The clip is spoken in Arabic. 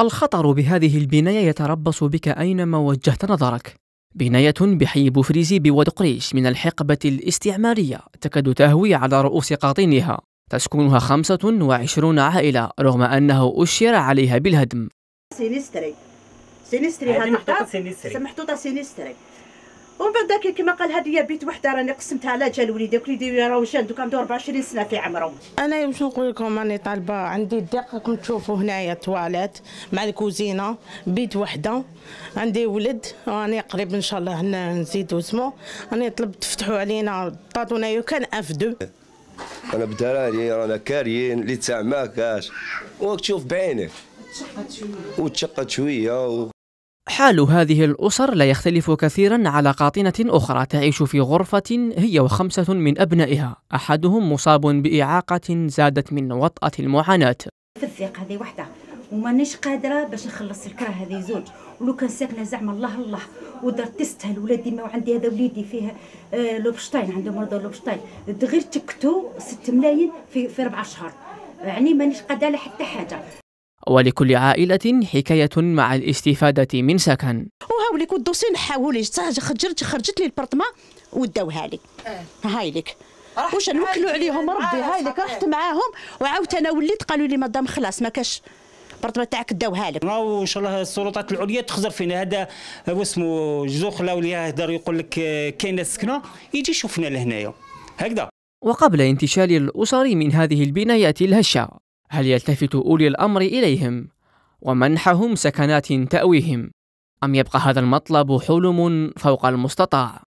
الخطر بهذه البناية يتربص بك أينما وجهت نظرك بناية بحي بوفريزي بودقريش من الحقبة الاستعمارية تكاد تهوي على رؤوس قاطنها تسكنها 25 عائلة رغم أنه أشير عليها بالهدم سينستري سينستري هذه محطوطة سينستري سينستري ومن بعد كيما قال هذه بيت وحده راني قسمتها على جال وليدي وليدي راهو جال دوك عنده 24 سنه في عمره انا باش نقول لكم راني طالبه عندي الضيق راكم تشوفوا هنايا التواليت مع الكوزينه بيت وحده عندي ولد راني قريب ان شاء الله نزيدو اسمه راني طلبت تفتحوا علينا طاطونا يو كان اف دو انا بدراري رانا كاريين اللي تاع ما كاش وتشوف بعينك وتشقت شويه وتشقت شويه و... حال هذه الأسر لا يختلف كثيرا على قاطنة أخرى تعيش في غرفة هي وخمسة من أبنائها أحدهم مصاب بإعاقة زادت من وطأة المعاناة في الثقة هذه وحده ومانيش قادره باش نخلص الكره هذه زوج ولو كان ساكنه زعما الله الله ودرت تستهل ولادي ما وعندي هذا وليدي فيه آه، لوبشتاين عنده مرض لوبشتاين غير تكتو 6 ملايين في في ربع شهور يعني مانيش قادره حتى حاجه ولكل عائلة حكاية مع الاستفادة من سكن وهاو ليك الدوسي نحاول لي خرجت خرجت لي البرطمة وداوها لي آه. هاي لك واش نوكلوا عليهم ربي آه، هاي لك رحت معاهم وعاوت انا وليت قالوا لي مدام خلاص ما كاش البرطمه تاعك داوها لك آه، وان شاء الله السلطات العليا تخزر فينا هذا واسمو جزوخ خلاو لي يهدر يقول لك كاينه السكنه يجي يشوفنا لهنايا هكذا وقبل انتشال الأسر من هذه البنايات الهشة هل يلتفت أولي الأمر إليهم ومنحهم سكنات تأويهم أم يبقى هذا المطلب حلم فوق المستطاع